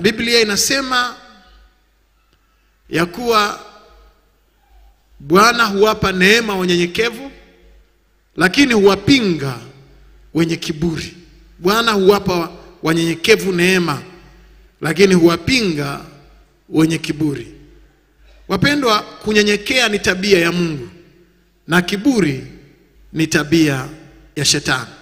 na Biblia inasema ya kuwa Bwana huwapa neema wanyenyekevu, lakini huwapinga wenye kiburi. Bwana huwapa wanyenyekevu neema, lakini huwapinga wenye kiburi. Wapendwa, kunyenyekea ni tabia ya Mungu na kiburi ni tabia ya Shetani.